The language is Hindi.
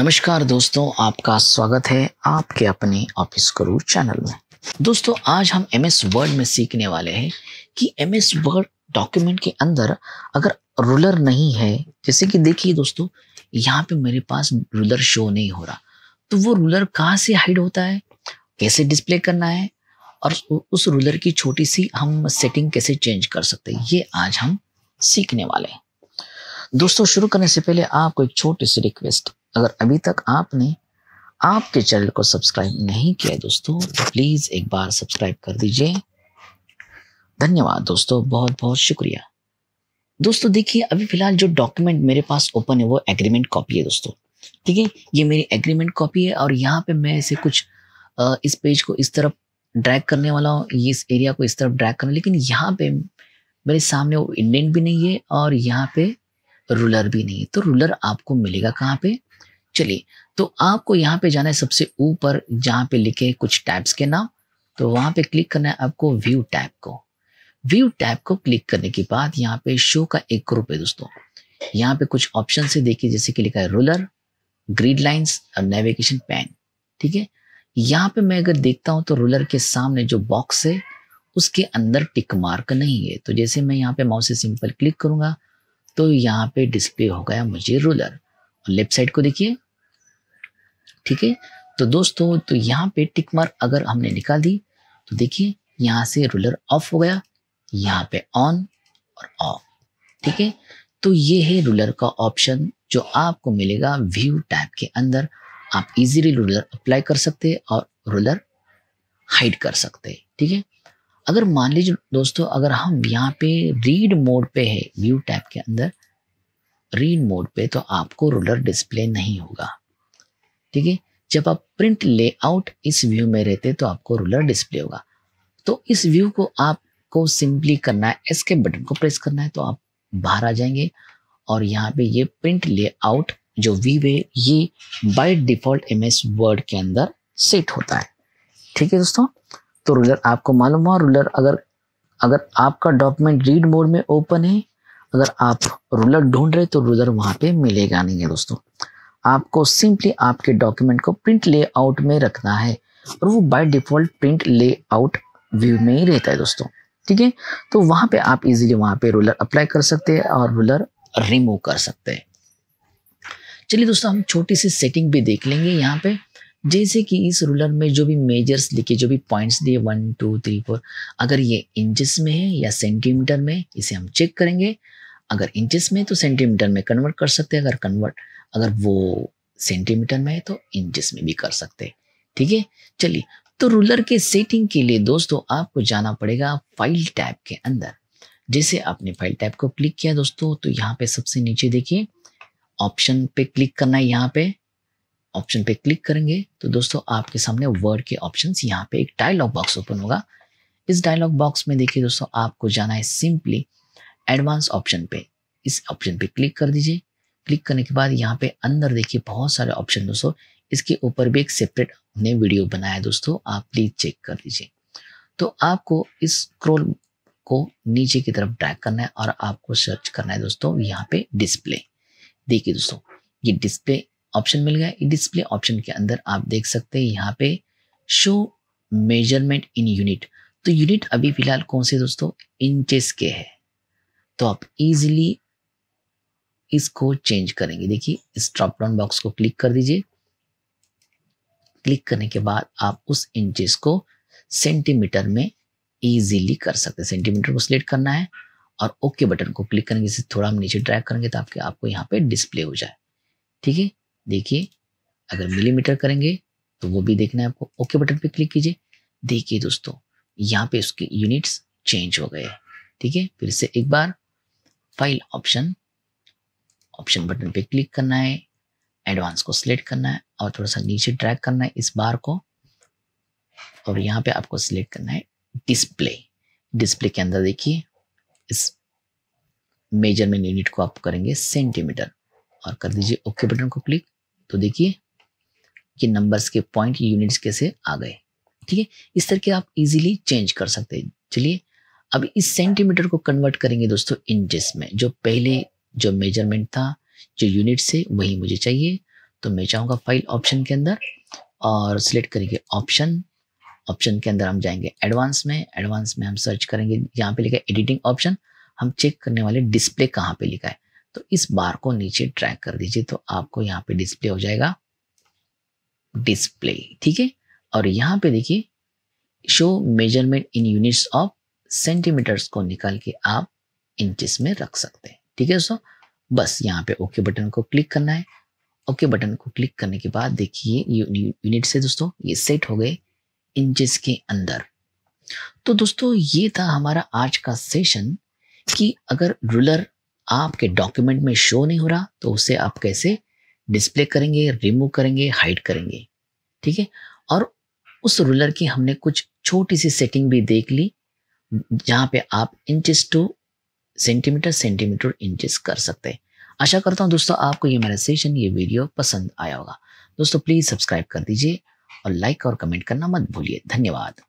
नमस्कार दोस्तों आपका स्वागत है आपके अपने ऑफिस करूर चैनल में दोस्तों आज हम एम एस वर्ड में सीखने वाले हैं कि एम एस वर्ड डॉक्यूमेंट के अंदर अगर रूलर नहीं है जैसे कि देखिए दोस्तों यहाँ पे मेरे पास रूलर शो नहीं हो रहा तो वो रूलर कहाँ से हाइड होता है कैसे डिस्प्ले करना है और उस रूलर की छोटी सी हम सेटिंग कैसे चेंज कर सकते हैं ये आज हम सीखने वाले हैं दोस्तों शुरू करने से पहले आपको एक छोटी सी रिक्वेस्ट अगर अभी तक आपने आपके चैनल को सब्सक्राइब नहीं किया है दोस्तों तो प्लीज़ एक बार सब्सक्राइब कर दीजिए धन्यवाद दोस्तों बहुत बहुत शुक्रिया दोस्तों देखिए अभी फ़िलहाल जो डॉक्यूमेंट मेरे पास ओपन है वो एग्रीमेंट कॉपी है दोस्तों ठीक है ये मेरी एग्रीमेंट कॉपी है और यहाँ पे मैं इसे कुछ इस पेज को इस तरफ ड्रैग करने वाला हूँ इस एरिया को इस तरफ ड्रैग करना लेकिन यहाँ पे मेरे सामने वो इंडेंट भी नहीं है और यहाँ पे रूलर भी नहीं है तो रूलर आपको मिलेगा कहाँ पे चलिए तो आपको यहाँ पे जाना है सबसे ऊपर जहाँ पे लिखे कुछ टैब्स के नाम तो वहां पे क्लिक करना है आपको व्यू टैब को व्यू टैब को क्लिक करने के बाद यहाँ पे शो का एक ग्रुप है दोस्तों यहाँ पे कुछ ऑप्शन से देखिए जैसे कि लिखा है रोलर ग्रीड लाइन्स और नेविगेशन पैन ठीक है यहाँ पे मैं अगर देखता हूँ तो रोलर के सामने जो बॉक्स है उसके अंदर टिक मार्क नहीं है तो जैसे मैं यहाँ पे माउस से सिंपल क्लिक करूंगा तो यहाँ पे डिस्प्ले हो गया मुझे रोलर और लेफ्ट साइड को देखिए ठीक है तो दोस्तों तो यहाँ पे टिक मार्क अगर हमने निकाल दी तो देखिए यहाँ से रूलर ऑफ हो गया यहाँ पे ऑन और ऑफ ठीक है तो ये है रूलर का ऑप्शन जो आपको मिलेगा व्यू टैब के अंदर आप इजीली रूलर अप्लाई कर सकते हैं और रूलर हाइड कर सकते हैं ठीक है अगर मान लीजिए दोस्तों अगर हम यहाँ पे रीड मोड पे है व्यू टैब के अंदर रीड मोड पे तो आपको रूलर डिस्प्ले नहीं होगा ठीक है जब आप प्रिंट लेआउट इस व्यू में रहते तो आपको रूलर डिस्प्ले होगा तो इस व्यू को आपको सिंपली करना है एस के बटन को प्रेस करना है तो आप बाहर आ जाएंगे और यहाँ पे ये प्रिंट लेआउट जो व्यू है ये बाय डिफॉल्ट एमएस वर्ड के अंदर सेट होता है ठीक है दोस्तों तो रूलर आपको मालूम हुआ रूलर अगर अगर आपका डॉक्यूमेंट रीड मोड में ओपन है अगर आप रूलर ढूंढ रहे तो रूलर वहाँ पे मिलेगा नहीं है दोस्तों आपको सिंपली आपके डॉक्यूमेंट को प्रिंट लेआउट में रखना है और वो by default print layout view में ही रहता है दोस्तों ठीक है तो वहां पे आप इजीली वहां पे रूलर अप्लाई कर सकते हैं और रूलर रिमूव कर सकते हैं चलिए दोस्तों हम छोटी सी सेटिंग भी देख लेंगे यहाँ पे जैसे कि इस रूलर में जो भी मेजर्स लिखे जो भी पॉइंट्स दिए वन टू थ्री फोर अगर ये इंचेस में है या सेंटीमीटर में इसे हम चेक करेंगे अगर इंचेस में तो सेंटीमीटर में कन्वर्ट कर सकते हैं अगर कन्वर्ट अगर वो सेंटीमीटर में है तो इंचज में भी कर सकते ठीक है चलिए तो रूलर के सेटिंग के लिए दोस्तों आपको जाना पड़ेगा फाइल टैब के अंदर जैसे आपने फाइल टैब को क्लिक किया दोस्तों तो यहाँ पे सबसे नीचे देखिए ऑप्शन पे क्लिक करना है यहाँ पे ऑप्शन पे क्लिक करेंगे तो दोस्तों आपके सामने वर्ड के ऑप्शन यहाँ पे एक डायलॉग बॉक्स ओपन होगा इस डायलॉग बॉक्स में देखिए दोस्तों आपको जाना है सिंपली एडवांस ऑप्शन पे इस ऑप्शन पे क्लिक कर दीजिए क्लिक करने के बाद यहाँ पे अंदर देखिए बहुत सारे ऑप्शन दोस्तों इसके ऊपर भी एक सेपरेट हमने वीडियो बनाया दोस्तों आप प्लीज़ चेक कर दीजिए तो आपको इस स्क्रोल को नीचे की तरफ ड्रैग करना है और आपको सर्च करना है दोस्तों यहाँ पे डिस्प्ले देखिए दोस्तों ये डिस्प्ले ऑप्शन मिल गया डिस्प्ले ऑप्शन के अंदर आप देख सकते हैं यहाँ पे शो मेजरमेंट इन यूनिट तो यूनिट अभी फिलहाल कौन से दोस्तों इंचेस के है तो आप इजीली इसको चेंज करेंगे देखिए इस ड्रॉप डाउन बॉक्स को क्लिक कर दीजिए क्लिक करने के बाद आप उस इंचेस को सेंटीमीटर में इजीली कर सकते हैं सेंटीमीटर को सिलेक्ट करना है और ओके बटन को क्लिक करेंगे इसे थोड़ा हम नीचे ड्रैग करेंगे तो आपके आपको यहाँ पे डिस्प्ले हो जाए ठीक है देखिए अगर मिलीमीटर करेंगे तो वो भी देखना है आपको ओके बटन पे क्लिक कीजिए देखिए दोस्तों यहाँ पे उसके यूनिट्स चेंज हो गए ठीक है फिर से एक बार फाइल ऑप्शन ऑप्शन बटन पे क्लिक करना है एडवांस को सिलेक्ट करना है और थोड़ा सा नीचे ड्रैग करना है इस बार को और यहाँ पे आपको सिलेक्ट करना है डिस्प्ले डिस्प्ले के अंदर देखिए इस मेजरमेंट यूनिट को आप करेंगे सेंटीमीटर और कर दीजिए ओके बटन को क्लिक तो देखिए कि नंबर्स के पॉइंट यूनिट्स कैसे आ गए ठीक है इस तरह के आप इजीली चेंज कर सकते हैं चलिए अब इस सेंटीमीटर को कन्वर्ट करेंगे दोस्तों इंचेस में जो पहले जो मेजरमेंट था जो यूनिट से वही मुझे चाहिए तो मैं चाहूँगा फाइल ऑप्शन के अंदर और सिलेक्ट करेंगे ऑप्शन ऑप्शन के अंदर हम जाएंगे एडवांस में एडवांस में हम सर्च करेंगे यहाँ पे लिखा है एडिटिंग ऑप्शन हम चेक करने वाले डिस्प्ले कहाँ पे लिखा है तो इस बार को नीचे ट्रैक कर दीजिए तो आपको यहाँ पे डिस्प्ले हो जाएगा डिस्प्ले ठीक है और यहाँ पे देखिए show measurement in units of centimetres को निकाल के आप इंचिस में रख सकते हैं ठीक है सो बस यहाँ पे ओके बटन को क्लिक करना है ओके बटन को क्लिक करने के बाद देखिए यूनिट से दोस्तों ये सेट हो गए इंचेस के अंदर तो दोस्तों ये था हमारा आज का सेशन कि अगर रूलर आपके डॉक्यूमेंट में शो नहीं हो रहा तो उसे आप कैसे डिस्प्ले करेंगे रिमूव करेंगे हाइड करेंगे ठीक है और उस रूलर की हमने कुछ छोटी सी सेटिंग भी देख ली जहाँ पे आप inches to centimetre centimetre inches कर सकते हैं आशा करता हूँ दोस्तों आपको ये मेरा सेशन ये वीडियो पसंद आया होगा दोस्तों प्लीज़ सब्सक्राइब कर दीजिए और लाइक और कमेंट करना मत भूलिए धन्यवाद